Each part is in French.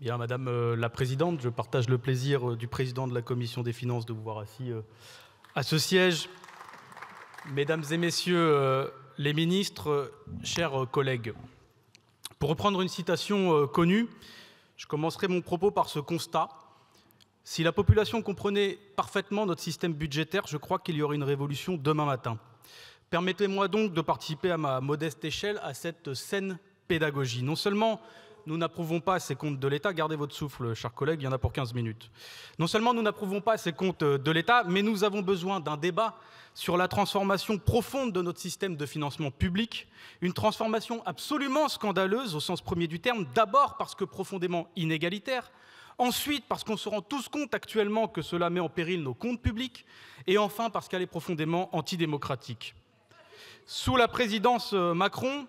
Madame euh, la Présidente, je partage le plaisir euh, du Président de la Commission des Finances de vous voir assis euh, à ce siège. Mesdames et Messieurs les ministres, chers collègues, pour reprendre une citation connue, je commencerai mon propos par ce constat. Si la population comprenait parfaitement notre système budgétaire, je crois qu'il y aurait une révolution demain matin. Permettez-moi donc de participer à ma modeste échelle à cette saine pédagogie. Non seulement nous n'approuvons pas ces comptes de l'État. Gardez votre souffle, chers collègues, il y en a pour 15 minutes. Non seulement nous n'approuvons pas ces comptes euh, de l'État, mais nous avons besoin d'un débat sur la transformation profonde de notre système de financement public, une transformation absolument scandaleuse au sens premier du terme, d'abord parce que profondément inégalitaire, ensuite parce qu'on se rend tous compte actuellement que cela met en péril nos comptes publics, et enfin parce qu'elle est profondément antidémocratique. Sous la présidence euh, Macron,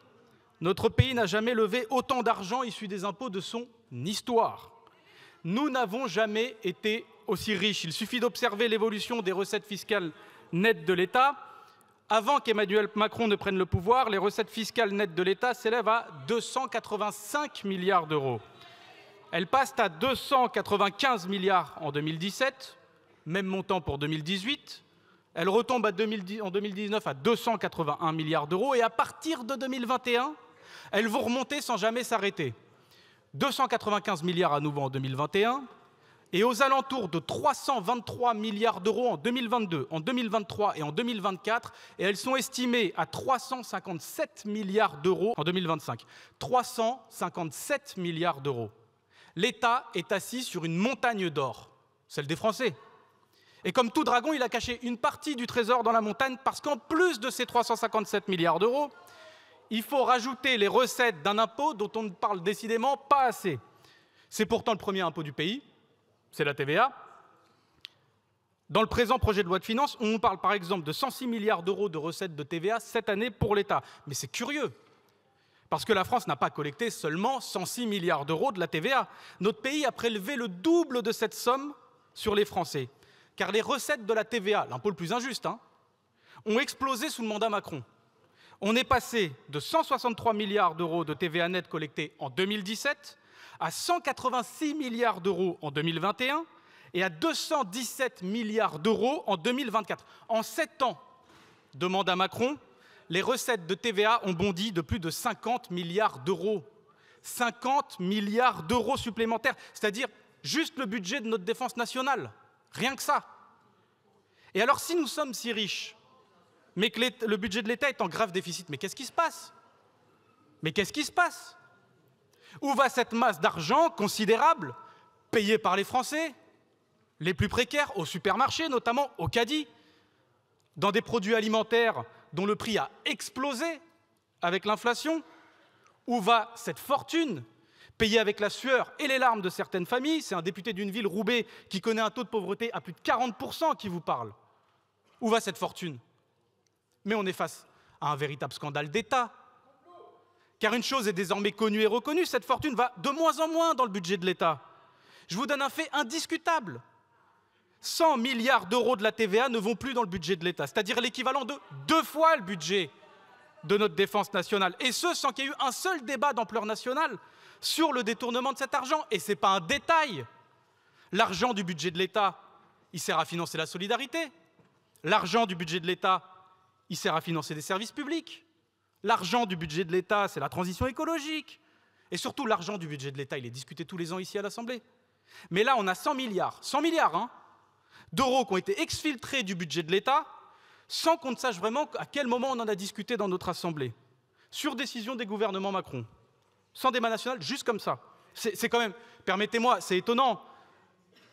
notre pays n'a jamais levé autant d'argent issu des impôts de son histoire. Nous n'avons jamais été aussi riches. Il suffit d'observer l'évolution des recettes fiscales nettes de l'État. Avant qu'Emmanuel Macron ne prenne le pouvoir, les recettes fiscales nettes de l'État s'élèvent à 285 milliards d'euros. Elles passent à 295 milliards en 2017, même montant pour 2018. Elles retombent en 2019 à 281 milliards d'euros et à partir de 2021, elles vont remonter sans jamais s'arrêter. 295 milliards à nouveau en 2021 et aux alentours de 323 milliards d'euros en 2022, en 2023 et en 2024, et elles sont estimées à 357 milliards d'euros en 2025. 357 milliards d'euros. L'État est assis sur une montagne d'or, celle des Français. Et comme tout dragon, il a caché une partie du trésor dans la montagne parce qu'en plus de ces 357 milliards d'euros, il faut rajouter les recettes d'un impôt dont on ne parle décidément pas assez. C'est pourtant le premier impôt du pays, c'est la TVA. Dans le présent projet de loi de finances, on parle par exemple de 106 milliards d'euros de recettes de TVA cette année pour l'État. Mais c'est curieux, parce que la France n'a pas collecté seulement 106 milliards d'euros de la TVA. Notre pays a prélevé le double de cette somme sur les Français. Car les recettes de la TVA, l'impôt le plus injuste, hein, ont explosé sous le mandat Macron. On est passé de 163 milliards d'euros de TVA net collectés en 2017 à 186 milliards d'euros en 2021 et à 217 milliards d'euros en 2024. En 7 ans, demande à Macron, les recettes de TVA ont bondi de plus de 50 milliards d'euros. 50 milliards d'euros supplémentaires, c'est-à-dire juste le budget de notre défense nationale. Rien que ça. Et alors si nous sommes si riches, mais que le budget de l'État est en grave déficit. Mais qu'est-ce qui se passe Mais qu'est-ce qui se passe Où va cette masse d'argent considérable payée par les Français, les plus précaires, au supermarché notamment, au caddie, dans des produits alimentaires dont le prix a explosé avec l'inflation Où va cette fortune payée avec la sueur et les larmes de certaines familles C'est un député d'une ville, Roubaix, qui connaît un taux de pauvreté à plus de 40% qui vous parle. Où va cette fortune mais on est face à un véritable scandale d'État. Car une chose est désormais connue et reconnue, cette fortune va de moins en moins dans le budget de l'État. Je vous donne un fait indiscutable. 100 milliards d'euros de la TVA ne vont plus dans le budget de l'État, c'est-à-dire l'équivalent de deux fois le budget de notre défense nationale. Et ce, sans qu'il y ait eu un seul débat d'ampleur nationale sur le détournement de cet argent. Et ce n'est pas un détail. L'argent du budget de l'État, il sert à financer la solidarité. L'argent du budget de l'État, il sert à financer des services publics. L'argent du budget de l'État, c'est la transition écologique. Et surtout, l'argent du budget de l'État, il est discuté tous les ans ici à l'Assemblée. Mais là, on a 100 milliards, 100 milliards hein, d'euros qui ont été exfiltrés du budget de l'État sans qu'on ne sache vraiment à quel moment on en a discuté dans notre Assemblée. Sur décision des gouvernements Macron. Sans débat national, juste comme ça. C'est quand même, permettez-moi, c'est étonnant,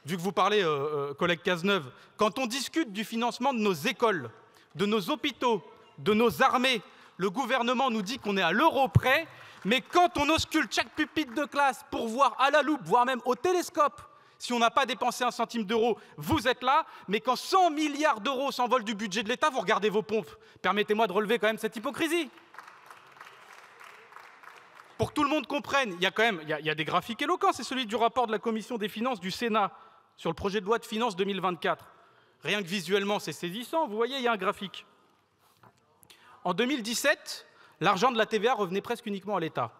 vu que vous parlez, euh, euh, collègue Cazeneuve, quand on discute du financement de nos écoles, de nos hôpitaux, de nos armées. Le gouvernement nous dit qu'on est à l'euro près, mais quand on oscule chaque pupitre de classe pour voir à la loupe, voire même au télescope, si on n'a pas dépensé un centime d'euro, vous êtes là, mais quand 100 milliards d'euros s'envolent du budget de l'État, vous regardez vos pompes. Permettez-moi de relever quand même cette hypocrisie. Pour que tout le monde comprenne, il y a quand même y a des graphiques éloquents, c'est celui du rapport de la Commission des finances du Sénat sur le projet de loi de finances 2024. Rien que visuellement, c'est saisissant. Vous voyez, il y a un graphique. En 2017, l'argent de la TVA revenait presque uniquement à l'État.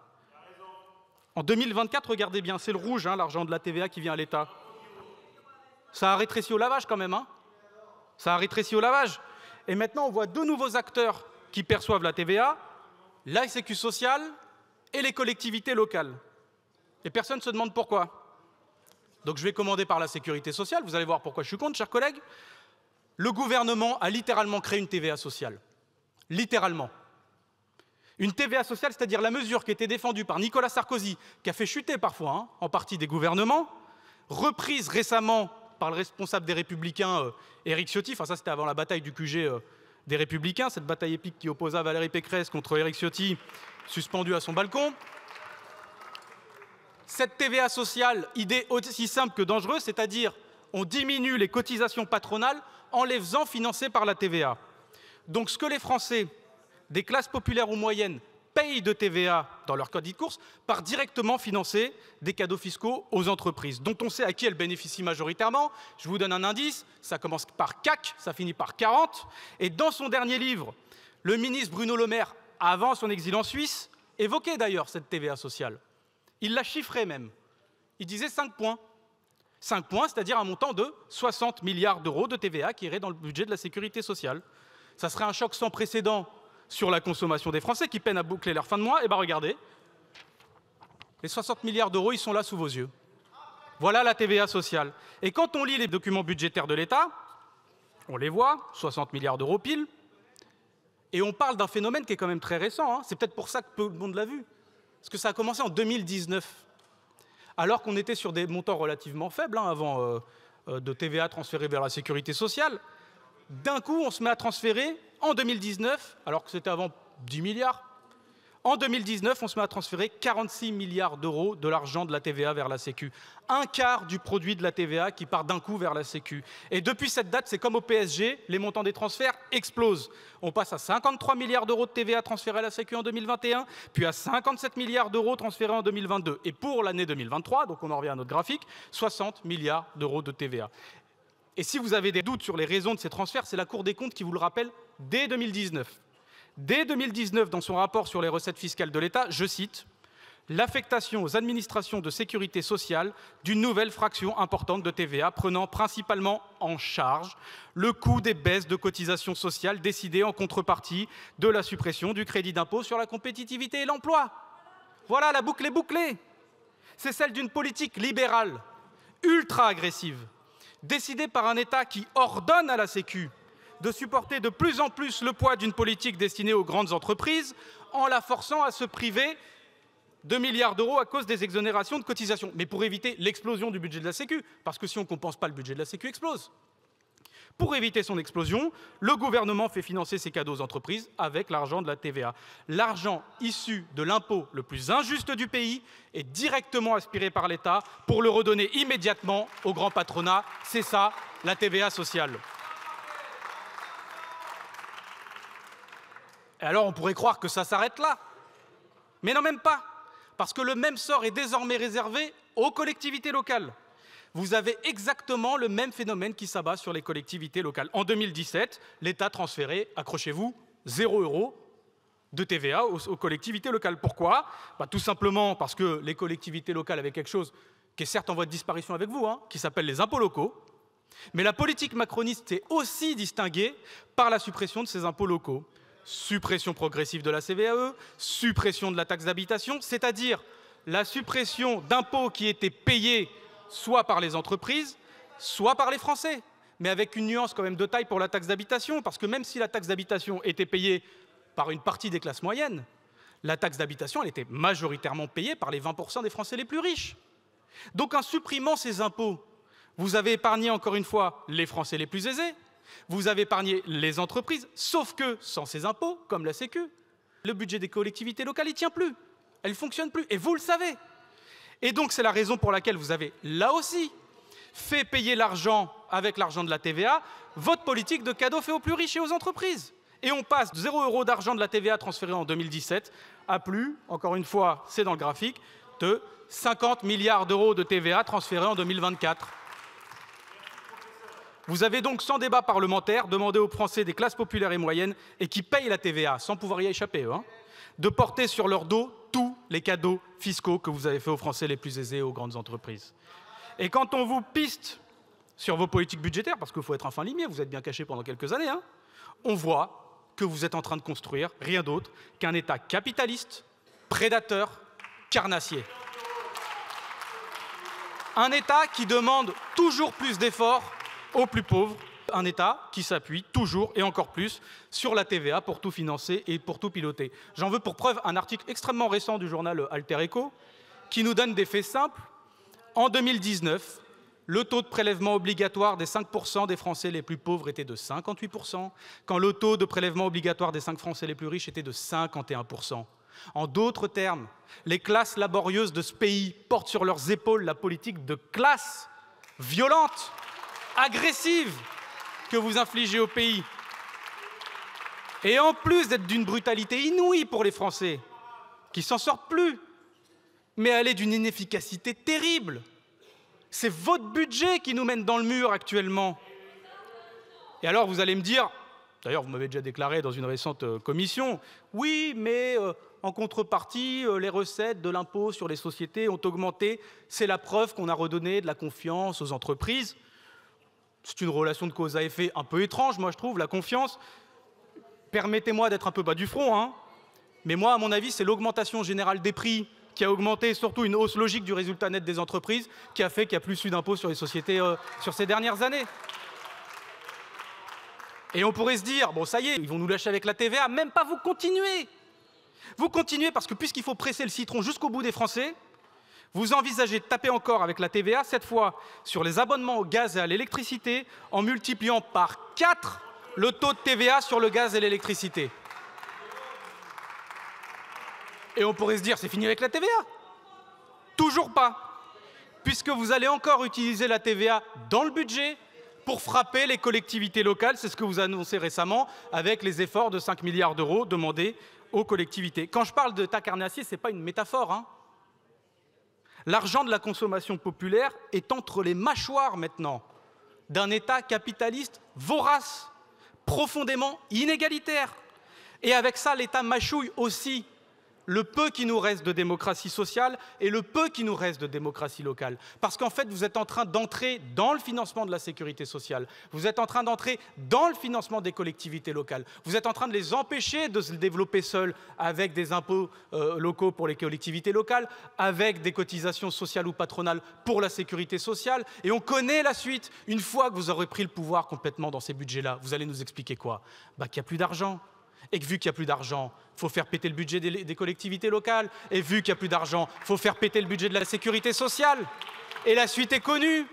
En 2024, regardez bien, c'est le rouge, hein, l'argent de la TVA qui vient à l'État. Ça a rétréci au lavage quand même. Hein. Ça a rétréci au lavage. Et maintenant, on voit deux nouveaux acteurs qui perçoivent la TVA, la SQ sociale et les collectivités locales. Et personne ne se demande pourquoi donc je vais commander par la sécurité sociale, vous allez voir pourquoi je suis contre, chers collègues. Le gouvernement a littéralement créé une TVA sociale. Littéralement. Une TVA sociale, c'est-à-dire la mesure qui était défendue par Nicolas Sarkozy, qui a fait chuter parfois hein, en partie des gouvernements, reprise récemment par le responsable des Républicains, euh, Éric Ciotti, enfin ça c'était avant la bataille du QG euh, des Républicains, cette bataille épique qui opposa Valérie Pécresse contre Éric Ciotti, suspendu à son balcon cette TVA sociale, idée aussi simple que dangereuse, c'est-à-dire on diminue les cotisations patronales en les faisant financer par la TVA. Donc ce que les Français des classes populaires ou moyennes payent de TVA dans leur code de course par directement financer des cadeaux fiscaux aux entreprises, dont on sait à qui elles bénéficient majoritairement. Je vous donne un indice, ça commence par CAC, ça finit par 40. Et dans son dernier livre, le ministre Bruno Le Maire, avant son exil en Suisse, évoquait d'ailleurs cette TVA sociale. Il la chiffrait même. Il disait 5 points. 5 points, c'est-à-dire un montant de 60 milliards d'euros de TVA qui irait dans le budget de la sécurité sociale. Ça serait un choc sans précédent sur la consommation des Français qui peinent à boucler leur fin de mois. Et eh bien regardez, les 60 milliards d'euros, ils sont là sous vos yeux. Voilà la TVA sociale. Et quand on lit les documents budgétaires de l'État, on les voit, 60 milliards d'euros pile, et on parle d'un phénomène qui est quand même très récent. Hein. C'est peut-être pour ça que peu de monde l'a vu. Parce que ça a commencé en 2019, alors qu'on était sur des montants relativement faibles hein, avant euh, euh, de TVA transférer vers la sécurité sociale. D'un coup, on se met à transférer en 2019, alors que c'était avant 10 milliards, en 2019, on se met à transférer 46 milliards d'euros de l'argent de la TVA vers la Sécu. Un quart du produit de la TVA qui part d'un coup vers la Sécu. Et depuis cette date, c'est comme au PSG, les montants des transferts explosent. On passe à 53 milliards d'euros de TVA transférés à la Sécu en 2021, puis à 57 milliards d'euros transférés en 2022. Et pour l'année 2023, donc on en revient à notre graphique, 60 milliards d'euros de TVA. Et si vous avez des doutes sur les raisons de ces transferts, c'est la Cour des comptes qui vous le rappelle dès 2019 dès 2019 dans son rapport sur les recettes fiscales de l'État, je cite, l'affectation aux administrations de sécurité sociale d'une nouvelle fraction importante de TVA prenant principalement en charge le coût des baisses de cotisations sociales décidées en contrepartie de la suppression du crédit d'impôt sur la compétitivité et l'emploi. Voilà, la boucle est bouclée. C'est celle d'une politique libérale, ultra agressive, décidée par un État qui ordonne à la Sécu de supporter de plus en plus le poids d'une politique destinée aux grandes entreprises en la forçant à se priver de milliards d'euros à cause des exonérations de cotisations. Mais pour éviter l'explosion du budget de la Sécu, parce que si on ne compense pas, le budget de la Sécu explose. Pour éviter son explosion, le gouvernement fait financer ses cadeaux aux entreprises avec l'argent de la TVA. L'argent issu de l'impôt le plus injuste du pays est directement aspiré par l'État pour le redonner immédiatement au grand patronat. C'est ça, la TVA sociale. Et alors on pourrait croire que ça s'arrête là. Mais non, même pas. Parce que le même sort est désormais réservé aux collectivités locales. Vous avez exactement le même phénomène qui s'abat sur les collectivités locales. En 2017, l'État transférait, accrochez-vous, 0 euros de TVA aux, collectivités locales. Pourquoi bah, Tout simplement parce que les collectivités locales avaient quelque chose qui est certes en voie de disparition avec vous, hein, qui s'appelle les impôts locaux. Mais la politique macroniste est aussi distinguée par la suppression de ces impôts locaux suppression progressive de la CVAE, suppression de la taxe d'habitation, c'est-à-dire la suppression d'impôts qui étaient payés soit par les entreprises, soit par les Français, mais avec une nuance quand même de taille pour la taxe d'habitation, parce que même si la taxe d'habitation était payée par une partie des classes moyennes, la taxe d'habitation, elle était majoritairement payée par les 20% des Français les plus riches. Donc en supprimant ces impôts, vous avez épargné encore une fois les Français les plus aisés, vous avez épargné les entreprises, sauf que sans ces impôts, comme la Sécu, le budget des collectivités locales, ne tient plus. Elle ne fonctionne plus. Et vous le savez. Et donc, c'est la raison pour laquelle vous avez, là aussi, fait payer l'argent avec l'argent de la TVA, votre politique de cadeau fait aux plus riches et aux entreprises. Et on passe de 0 euros d'argent de la TVA transféré en 2017 à plus, encore une fois, c'est dans le graphique, de 50 milliards d'euros de TVA transférés en 2024. Vous avez donc sans débat parlementaire demandé aux Français des classes populaires et moyennes, et qui payent la TVA sans pouvoir y échapper, hein, de porter sur leur dos tous les cadeaux fiscaux que vous avez fait aux Français les plus aisés et aux grandes entreprises. Et quand on vous piste sur vos politiques budgétaires, parce qu'il faut être fin limier, vous êtes bien caché pendant quelques années, hein, on voit que vous êtes en train de construire rien d'autre qu'un État capitaliste, prédateur, carnassier. Un État qui demande toujours plus d'efforts aux plus pauvres. Un État qui s'appuie toujours et encore plus sur la TVA pour tout financer et pour tout piloter. J'en veux pour preuve un article extrêmement récent du journal Alter Echo qui nous donne des faits simples. En 2019, le taux de prélèvement obligatoire des 5% des Français les plus pauvres était de 58%, quand le taux de prélèvement obligatoire des 5 Français les plus riches était de 51%. En d'autres termes, les classes laborieuses de ce pays portent sur leurs épaules la politique de classe violente agressive que vous infligez au pays. Et en plus d'être d'une brutalité inouïe pour les Français, qui s'en sortent plus, mais elle est d'une inefficacité terrible. C'est votre budget qui nous mène dans le mur actuellement. Et alors vous allez me dire, d'ailleurs vous m'avez déjà déclaré dans une récente euh, commission, oui, mais euh, en contrepartie, euh, les recettes de l'impôt sur les sociétés ont augmenté. C'est la preuve qu'on a redonné de la confiance aux entreprises. C'est une relation de cause à effet un peu étrange, moi je trouve, la confiance. Permettez-moi d'être un peu bas du front, hein. mais moi, à mon avis, c'est l'augmentation générale des prix qui a augmenté, surtout une hausse logique du résultat net des entreprises, qui a fait qu'il y a plus eu d'impôts sur les sociétés euh, sur ces dernières années. Et on pourrait se dire, bon, ça y est, ils vont nous lâcher avec la TVA, même pas vous continuer. Vous continuez parce que puisqu'il faut presser le citron jusqu'au bout des Français, vous envisagez de taper encore avec la TVA, cette fois sur les abonnements au gaz et à l'électricité, en multipliant par 4 le taux de TVA sur le gaz et l'électricité. Et on pourrait se dire, c'est fini avec la TVA Toujours pas, puisque vous allez encore utiliser la TVA dans le budget pour frapper les collectivités locales. C'est ce que vous annoncez récemment avec les efforts de 5 milliards d'euros demandés aux collectivités. Quand je parle de tac carnassier, ce n'est pas une métaphore. Hein. L'argent de la consommation populaire est entre les mâchoires maintenant d'un État capitaliste vorace, profondément inégalitaire. Et avec ça, l'État mâchouille aussi le peu qui nous reste de démocratie sociale et le peu qui nous reste de démocratie locale. Parce qu'en fait, vous êtes en train d'entrer dans le financement de la sécurité sociale, vous êtes en train d'entrer dans le financement des collectivités locales, vous êtes en train de les empêcher de se développer seuls avec des impôts euh, locaux pour les collectivités locales, avec des cotisations sociales ou patronales pour la sécurité sociale. Et on connaît la suite. Une fois que vous aurez pris le pouvoir complètement dans ces budgets-là, vous allez nous expliquer quoi bah, Qu'il n'y a plus d'argent. Et vu qu'il n'y a plus d'argent, il faut faire péter le budget des, collectivités locales. Et vu qu'il n'y a plus d'argent, il faut faire péter le budget de la sécurité sociale. Et la suite est connue.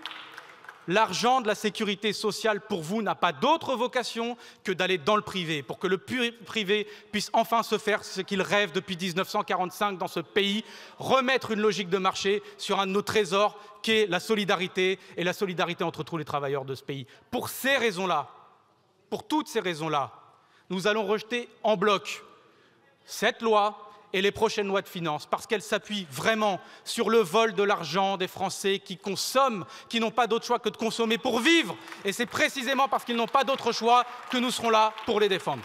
L'argent de la sécurité sociale, pour vous, n'a pas d'autre vocation que d'aller dans le privé, pour que le privé puisse enfin se faire ce qu'il rêve depuis 1945 dans ce pays, remettre une logique de marché sur un de nos trésors qui est la solidarité et la solidarité entre tous les travailleurs de ce pays. Pour ces raisons-là, pour toutes ces raisons-là, nous allons rejeter en bloc cette loi et les prochaines lois de finances, parce qu'elles s'appuient vraiment sur le vol de l'argent des Français qui consomment, qui n'ont pas d'autre choix que de consommer pour vivre. Et c'est précisément parce qu'ils n'ont pas d'autre choix que nous serons là pour les défendre.